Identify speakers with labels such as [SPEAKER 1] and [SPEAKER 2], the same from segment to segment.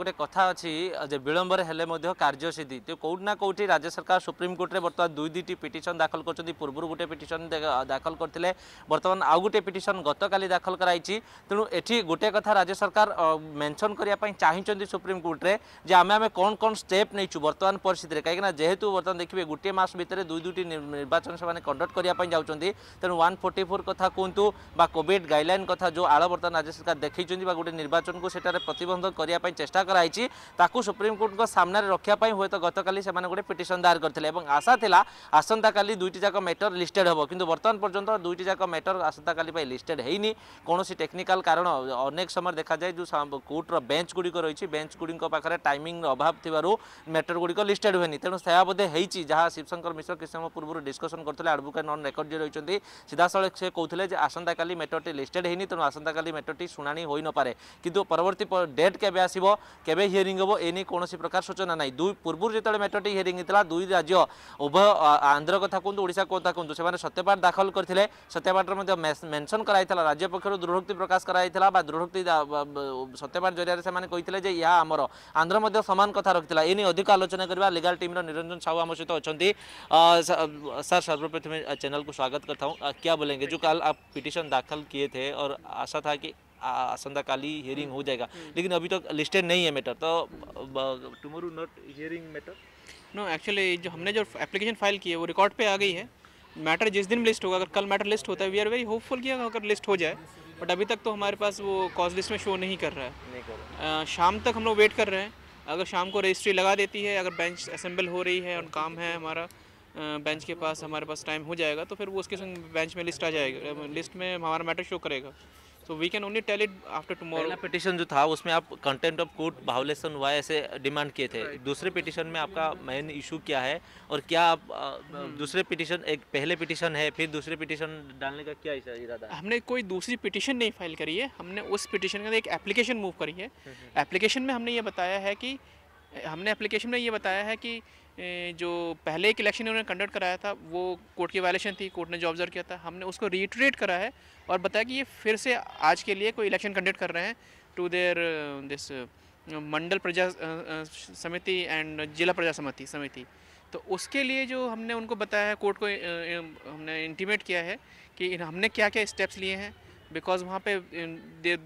[SPEAKER 1] গোটে কথা অছি যে বিলম্বরে হলে কার্যসিদ্ধি তো কোটি না কোটি রাজ্য সরকার সুপ্রিমকোর্টে বর্তমানে দুই দুইটি পিটিশন দাখল করছেন পূর্বর গোটে পিটিশন দাখল করলে বর্তমান আউ গোটে পিটিশন গতকাল দাখল করাইছি তেমন এটি গোটে কথা রাজ্য সরকার মেনশন করা চাহিছেন সুপ্রিমকোর্টে যে আমি আমি কোণ কোণ স্টেপ নেইছু বর্তমান পরিস্থিতি কিন্তু না যেহেতু বর্তমানে দেখবে গোটিয়ে মাস ভিতরে দুই দুইটি নির্বাচন সে কন্ডক্ট করা যাচ্ছেন তেমন ওয়ান ফোর্টি ফোর কথা কুহতু বা কোভিড গাইডলাইন কথা যে আল বর্তমানে রাজ্য সরকার দেখাইছেন বা গোটে নির্বাচনকে সেটার প্রতবন্ধক করা চেষ্টা କରାଯାଇଛି ତାକୁ ସୁପ୍ରିମକୋର୍ଟଙ୍କ ସାମ୍ନାରେ ରଖିବା ପାଇଁ ହୁଏତ ଗତକାଲି ସେମାନେ ଗୋଟେ ପିଟିସନ୍ ଦାୟର କରିଥିଲେ ଏବଂ ଆଶା ଥିଲା ଆସନ୍ତାକାଲି ଦୁଇଟି ଯାକ ମ୍ୟାଟର লিস্টেড হব কিন্তু বর্তমান পর্যন্ত দুইটি যাক ম্যাটর আসন্তকালি লিস্টেড হয়নি কোণী টেকনিকাল কারণ অনেক সময় দেখা যায় যে কোর্টর বেঞ্চ গুড়ি রয়েছে বেঞ্চ গুড়ি পাখে টাইমিং অভাব থাকার ম্যাটর গুড়ি লিস্টেড হুয়ে তেমন সেয়া বোধে হয়েছি যা শিবশঙ্কর মিশ্র কিছু সময় পূর্ব ডিসকসন করলে আডভোকেট নন রেকর্ড যে রয়েছেন সিধাসলখ সে কৌলে যে আসন্তকালি ম্যাটরটি লিস্টেড হয়নি তেমন আসন্তকালি ম্যাটরটি শুনানি হয়ে নপরে কিন্তু পরবর্তী ডেট কেবে আসব केवे हिअरींग हम एने कौन प्रकार सूचना ना दुई पूर्व जो मैटरटी हिअरींग होता दुई राज्य उभय आंध्र कथा कहतु ओडा कथा कहतु से सत्यपाठ दाखल करते सत्यपाठ मेनसन कर राज्य पक्ष दृढ़ोक्ति प्रकाश कर दृढ़ोक्ति सत्यपाठ जरिया से यह आम आंध्र मैं सामान कथ रखी था एने अधिक आलोचना करवा लिगल टीम निरंजन साहू आम सहित अच्छा सर सर्वप्रथमें चैनल को स्वागत करता हूँ क्या बोलेंगे जो कल आप पिटन दाखिल किए थे और आशा था कि संध्याकाली हियरिंग हो जाएगा हम्म। लेकिन अभी तक तो लिस्टेड नहीं है मैटर तो tomorrow not hearing matter no actually जो हमने जो एप्लीकेशन
[SPEAKER 2] फाइल की है वो रिकॉर्ड पे आ गई है मैटर जिस दिन लिस्ट होगा अगर कल मैटर लिस्ट होता है वी आर वेरी होपफुल कि अगर लिस्ट हो जाए बट अभी तक तो हमारे पास वो कॉज लिस्ट में शो नहीं कर रहा है है शाम तक हम लोग वेट कर रहे हैं अगर शाम को रजिस्ट्री लगा देती है अगर बेंच असेंबल हो रही है और काम है हमारा बेंच के पास हमारे पास टाइम हो जाएगा तो फिर वो उसके संग बेंच में लिस्ट आ जाएगा लिस्ट में हमारा मैटर
[SPEAKER 1] शो करेगा so we can only tell it after tomorrow petition जो था उसमें आप कंटेंट ऑफ कोर्ट भावलेसन हुआ ऐसे डिमांड किए थे right. दूसरे पिटिशन में आपका मेन इशू क्या है और क्या आप hmm. दूसरे पिटिशन एक पहले पिटिशन है फिर दूसरे पिटिशन डालने का क्या इरादा हमने कोई
[SPEAKER 2] दूसरी पिटिशन नहीं फाइल करी है हमने उस पिटिशन का एक एप्लीकेशन मूव करी है एप्लीकेशन hmm, hmm. में हमने ये बताया है कि हमने एप्लीकेशन में ये बताया है कि जो पहले एक इलेक्शन उन्होंने कंडक्ट कराया था वो कोर्ट की वायलेशन थी कोर्ट ने जो ऑब्जर्व किया था हमने उसको रिट्रेट करा है और बताया कि ये फिर से आज के लिए कोई इलेक्शन कंडक्ट कर रहे हैं टू देयर दिस मंडल प्रजा uh, uh, समिति एंड जिला प्रजा समिति समिति तो उसके लिए जो हमने उनको बताया है कोर्ट को uh, हमने इंटीमेट किया है कि हमने क्या क्या स्टेप्स लिए हैं बिकॉज वहाँ पे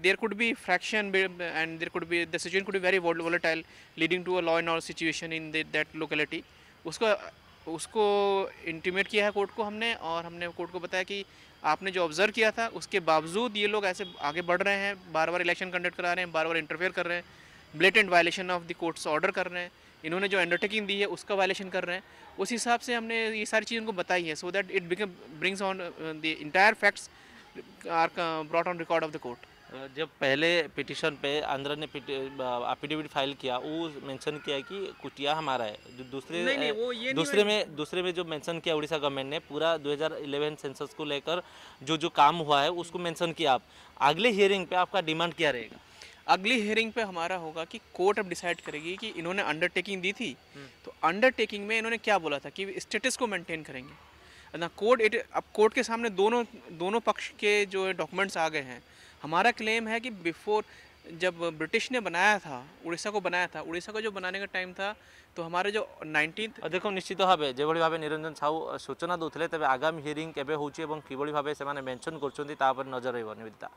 [SPEAKER 2] there could be fraction and there could be situation could be very be very volatile leading to a law and order situation in उसको उसको इंटीमेट किया है कोर्ट को हमने और हमने कोर्ट को बताया कि आपने जो ऑब्जर्व किया था उसके बावजूद ये लोग ऐसे आगे बढ़ रहे हैं बार बार इलेक्शन कंडक्ट करा रहे हैं बार बार इंटरफेयर कर रहे हैं blatant violation of the court's order कर रहे हैं इन्होंने जो अंडरटेकिंग दी है उसका वायलेशन कर रहे हैं उस हिसाब से हमने ये सारी चीज़ उनको बताई है so that it become brings on the entire facts are brought on record of the court.
[SPEAKER 1] जब पहले पिटिशन पे आंध्र ने एफिडेविट फाइल किया वो मेंशन किया कि कुटिया हमारा है जो दूसरे नहीं, नहीं, वो ये दूसरे नहीं में दूसरे में जो मेंशन किया उड़ीसा गवर्नमेंट ने पूरा 2011 सेंसस को लेकर जो जो काम हुआ है उसको मेंशन किया आप अगले हियरिंग पे आपका डिमांड क्या रहेगा अगली हियरिंग पे हमारा होगा कि कोर्ट
[SPEAKER 2] अब डिसाइड करेगी कि इन्होंने अंडरटेकिंग दी थी हम्म। तो अंडरटेकिंग में इन्होंने क्या बोला था कि स्टेटस को मेंटेन करेंगे અના કોડ અપ કોડ કે સામે દોનો દોનો પક્ષ કે જો ડોક્યુમેન્ટસ આ ગય હે હમારા ક્લેમ હે કે બિફોર જબ બ્રિટિશ ને બનાયા થા ઓડિશા કો
[SPEAKER 1] બનાયા થા ઓડિશા કો જો બનાને કા ટાઈમ થા તો હમારા જો 19 દેખો નિશ્ચિત હોવે જે ભળી ભાબે નિરંજન સાઉ સૂચના દો થલે તબે આગામી હિયરિંગ કેબે હોઉચે એબન કી ભળી ભાબે સેmane મેન્શન કરચુંદી તાપર નજર રહી બનિવિતા